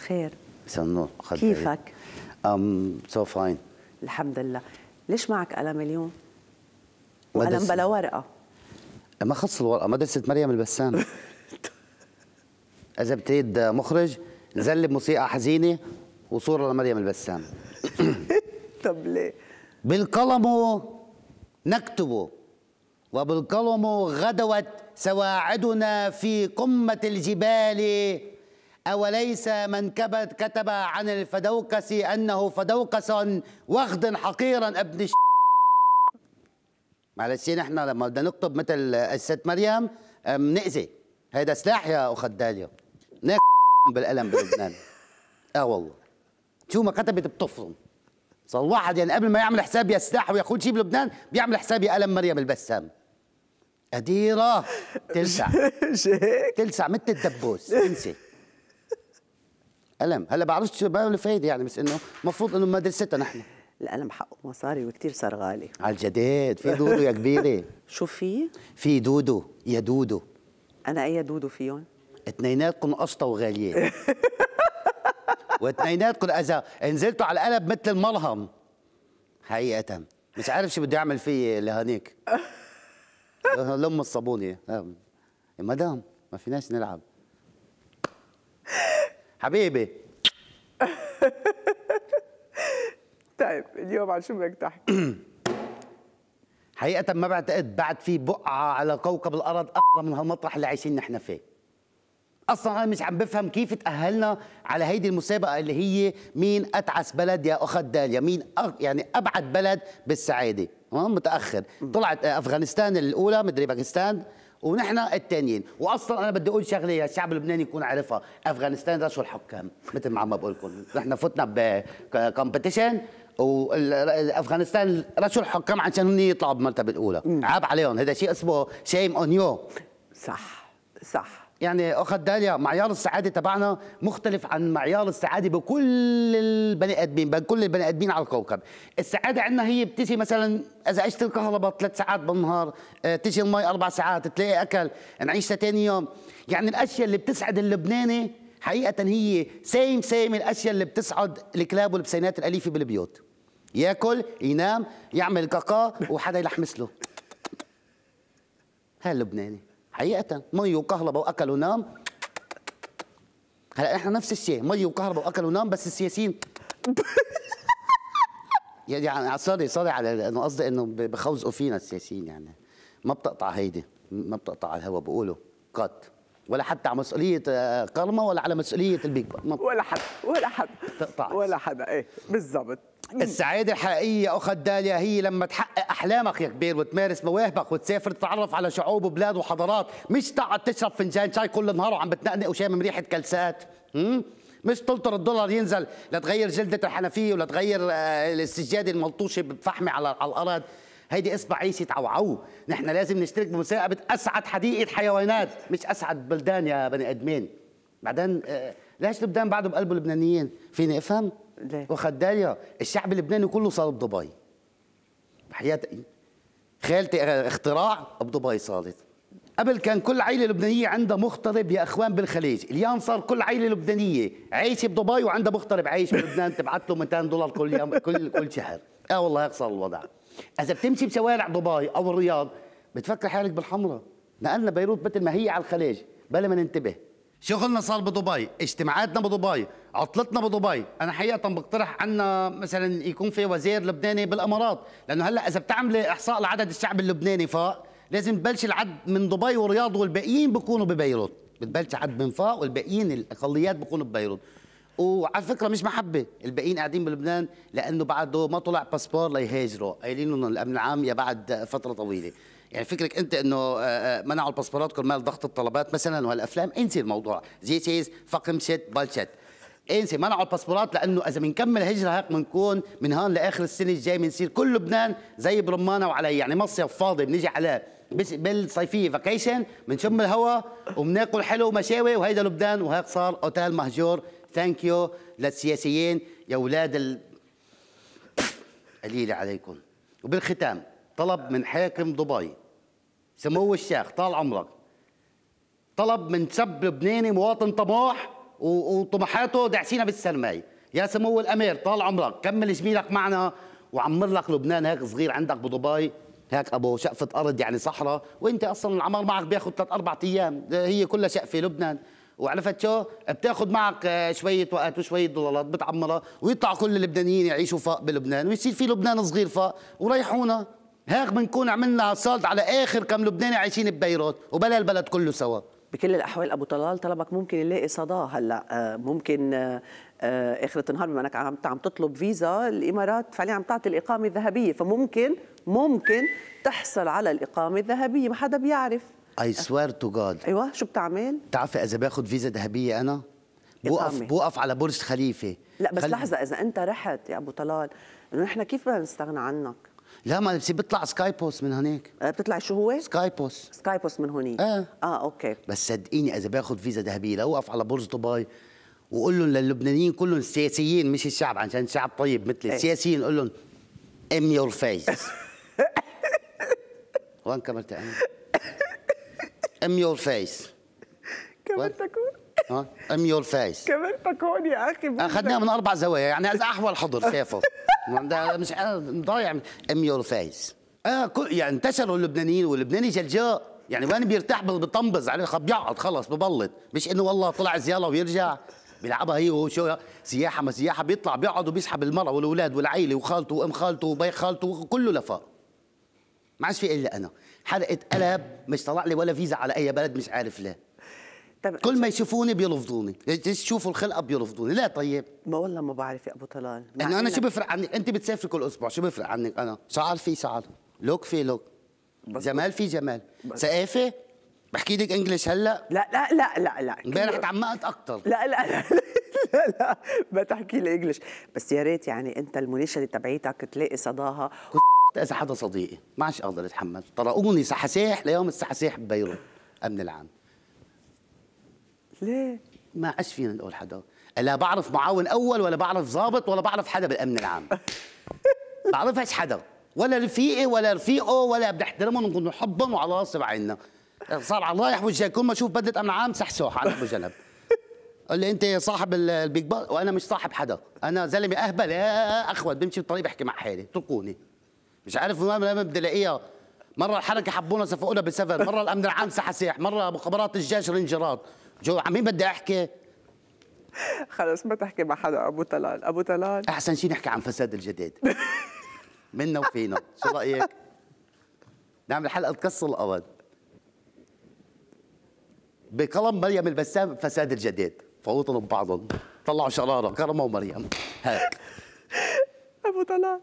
خير سنو كيفك؟ ام سو فاين الحمد لله ليش معك قلم اليوم؟ قلم بلا ورقه ما خص الورقه مدرسه مريم البسام اذا بتريد مخرج نزل بموسيقى حزينه وصوره لمريم البسام طب ليه؟ بالقلم نكتب وبالقلم غدوت سواعدنا في قمه الجبال أوليس من كبت كتب عن الفدوكس أنه فدوكس وغد حقيرا ابن الش... معلش نحن لما بدنا نكتب مثل الست مريم بنأذي هيدا سلاح يا أخت داليا ناك بالقلم بلبنان اه والله شو ما كتبت بتفرم صار الواحد يعني قبل ما يعمل حساب يا سلاح وياخد شيء بلبنان بيعمل حساب يا قلم مريم البسام قديرة تلسع تلسع مثل الدبوس انسي الم هلا بعرفش بقى الفايده يعني بس انه المفروض انه مدرستنا نحن القلم حقه مصاري وكثير صار غالي على الجديد في دودو يا كبيره شو في؟ في دودو يا دودو انا اي دودو فيهم؟ اثنيناتكم قشطه وغاليه واثنيناتكم اذا نزلتوا على القلب مثل الملهم حقيقه مش عارف شو بده يعمل فيي لهنيك آه، لم الصابونه آه. مدام ما فيناش نلعب حبيبي طيب اليوم عن شو بدك تحكي؟ حقيقة ما بعتقد بعد في بقعة على كوكب الأرض أقرب من هالمطرح اللي عايشين نحن فيه اصلا انا مش عم بفهم كيف تاهلنا على هيدي المسابقه اللي هي مين اتعس بلد يا أخت داليا، مين أغ... يعني ابعد بلد بالسعاده تمام متاخر طلعت افغانستان الاولى مدري باكستان ونحن الثانيين واصلا انا بدي اقول شغله يا الشعب اللبناني يكون عارفها افغانستان رشوا الحكام مثل ما عم بقول لكم نحن فتنا بكومبيتيشن وافغانستان رشوا الحكام عشان هن يطلعوا بالمرتبه الاولى عاب عليهم هذا شيء اسمه شيم اون يو صح صح يعني اخت داليا معيار السعاده تبعنا مختلف عن معيار السعاده بكل البني ادمين بكل البني ادمين على الكوكب السعاده عندنا هي بتجي مثلا اذا عشت الكهرباء ثلاث ساعات بالنهار آه، تجي المي اربع ساعات تلاقي اكل نعيش ثاني يوم يعني الاشياء اللي بتسعد اللبناني حقيقه هي سيم سيم الاشياء اللي بتسعد الكلاب والبسينات الاليفه بالبيوت ياكل ينام يعمل كاكا وحدا يلحمس له هاللبناني حقيقه مي وكهرباء واكل ونام هلا نحن نفس الشيء مي وكهرباء واكل ونام بس السياسيين يعني سوري سوري على انه قصدي انه بخوزقوا فينا السياسيين يعني ما بتقطع هيدي ما بتقطع على الهوا بقولوا قط ولا حتى على مسؤولية آه، كارما ولا على مسؤولية البيج ولا حدا ولا حدا ولا حدا ايه بالضبط السعادة الحقيقية أخت داليا هي لما تحقق أحلامك يا كبير وتمارس مواهبك وتسافر تتعرف على شعوب وبلاد وحضارات مش تقعد تشرب فنجان شاي كل نهار وعم بتنقنق وشامم ريحة كلسات مش تلطر الدولار ينزل لتغير جلدة الحنفية ولا تغير آه، السجادة الملطوشة بفحمة على, على الأرض هيدي اصبع عيشة عوعو نحن لازم نشترك بمسابقة أسعد حديقة حيوانات مش أسعد بلدان يا بني آدمين بعدين آه، ليش لبنان بعده بقلبه لبنانيين فيني أفهم؟ ليه؟ واخد الشعب اللبناني كله صار بدبي حياتي خالتي آه، اختراع بدبي صارت قبل كان كل عائله لبنانيه عندها مغترب يا اخوان بالخليج اليوم صار كل عائله لبنانيه عايشه بدبي وعندها مغترب عايش بلبنان تبعت له 200 دولار كل يوم كل كل شهر اه والله هيك صار الوضع اذا بتمشي بشوارع دبي او الرياض بتفكر حالك بالحمرة نقلنا بيروت مثل ما هي على الخليج بلا ما ننتبه شغلنا صار بدبي اجتماعاتنا بدبي عطلتنا بدبي انا حقيقه بقترح عنا مثلا يكون في وزير لبناني بالامارات لانه هلا اذا بتعملي احصاء لعدد الشعب اللبناني ف لازم تبلش العد من دبي ورياض والباقيين بيكونوا ببيروت بتبلش عد من فوق والباقيين الاقليات بيكونوا ببيروت وعلى فكره مش محبه الباقيين قاعدين بلبنان لانه بعده ما طلع باسبور ليهاجروا قايلين لهم الامن العام يا بعد فتره طويله يعني فكرك انت انه آه، آه، منعوا الباسبورات كرمال ضغط الطلبات مثلا والافلام انسي الموضوع زيت از فقم ست بلشت انسي منعوا الباسبورات لانه اذا بنكمل هجره هيك بنكون من هون لاخر السنه الجاي بنصير كل لبنان زي برمانه وعلي يعني مصيف فاضي بنيجي عليه بالصيفيه فاكيشن بنشم الهواء وبناكل حلو ومشاوي وهيدا لبنان وهيك صار اوتيل مهجور ثانك يو للسياسيين يا اولاد ال... قليله عليكم وبالختام طلب من حاكم دبي سمو الشيخ طال عمرك طلب من شاب لبناني مواطن طموح وطموحاته دعسينا بالسرماي يا سمو الامير طال عمرك كمل جميلك معنا وعمر لك لبنان هيك صغير عندك بدبي هيك ابو شقفه ارض يعني صحراء وانت اصلا العمر معك بياخذ ثلاث اربع ايام هي كلها شقفه لبنان وعرفت شو بتاخذ معك آه، شويه وقت وشويه دولارات بتعمرها ويطلع كل اللبنانيين يعيشوا فاق بلبنان ويصير في لبنان صغير فاق وريحونا هيك بنكون عملنا صالد على اخر كم لبناني عايشين ببيروت وبلا البلد كله سوا بكل الاحوال ابو طلال طلبك ممكن يلاقي صداه هلا آه، ممكن آه، آه، اخر النهار بما انك عم عم تطلب فيزا الامارات فعليا عم تعطي الاقامه الذهبيه فممكن ممكن تحصل على الاقامه الذهبيه ما حدا بيعرف اي سوير تو جاد ايوه شو بتعمل؟ بتعرفي اذا باخذ فيزا ذهبيه انا بوقف بوقف على برج خليفه لا بس خل... لحظه اذا انت رحت يا ابو طلال انه نحن كيف بدنا نستغنى عنك؟ لا ما بصير بيطلع سكايبوس من هناك آه، بتطلع شو هو؟ سكايبوس سكايبوس من هونيك اه اه اوكي بس صدقيني اذا باخذ فيزا ذهبيه لوقف على برج دبي وقول لهم للبنانيين كلهم السياسيين مش الشعب عشان الشعب طيب مثلي ايه. السياسيين قول لهم ام يور فيس وين كاميرتك ام يور فيس كاميرتك ام يور فايس كمان تكون يا اخي اخذناها من اربع زوايا يعني هذا احول حضر شافه مش ضايع ام يور فايس اه كل يعني انتشروا اللبنانيين واللبناني جلجاء يعني وين بيرتاح بطنبز عليه بيقعد خلص ببلط مش انه والله طلع زياره ويرجع بيلعبها هي وهو شو سياحه ما سياحه بيطلع بيقعد وبيسحب المراه والاولاد والعيله وخالته وام خالته وبي خالته وكله لفق ما عادش في الا انا حلقه قلب مش طلع لي ولا فيزا على اي بلد مش عارف ليه طب كل ما يشوفوني بيلفظوني تشوفوا الخلقه بيلفظوني لا طيب ما والله ما بعرف يا ابو طلال انه انا شو بفرق عنك انت بتسافري كل اسبوع شو بفرق عنك انا شعر في شعر لوك في لوك جمال في جمال ثقافه بحكي لك انجلش هلا لا لا لا لا لا امبارح تعمقت اكثر لا لا لا لا لا ما تحكي لي انجلش بس يا ريت يعني انت المناشده تبعيتك تلاقي صداها اذا حدا صديقي ما عادش اقدر اتحمل طرقوني سحاسيح ليوم السحاسيح ببيروت امن العام ليه؟ ما عادش فينا نقول حدا لا بعرف معاون اول ولا بعرف ضابط ولا بعرف حدا بالامن العام بعرفش حدا ولا رفيقي ولا رفيقه ولا بنحترمهم وبنحبهم وعلى راسي عيننا صار على رايح وجهي كل ما اشوف بدله امن عام سحسوح على ابو جنب قال لي انت صاحب البيج باس وانا مش صاحب حدا انا زلمه اهبل يا اخوت بمشي بالطريق بحكي مع حالي اتركوني مش عارف وين بدي الاقيها مره الحركه حبونا سفقونا بسفر مره الامن العام سحسيح مره مخابرات الجيش رنجرات جو عمين بدي احكي خلص ما تحكي مع حدا ابو طلال ابو طلال احسن شيء نحكي عن فساد الجديد منا وفينا شو رايك نعمل حلقه قص الارض بقلم مريم البسام فساد الجديد فوطنوا ببعضهم طلعوا شراره كرمه ومريم هيك ابو طلال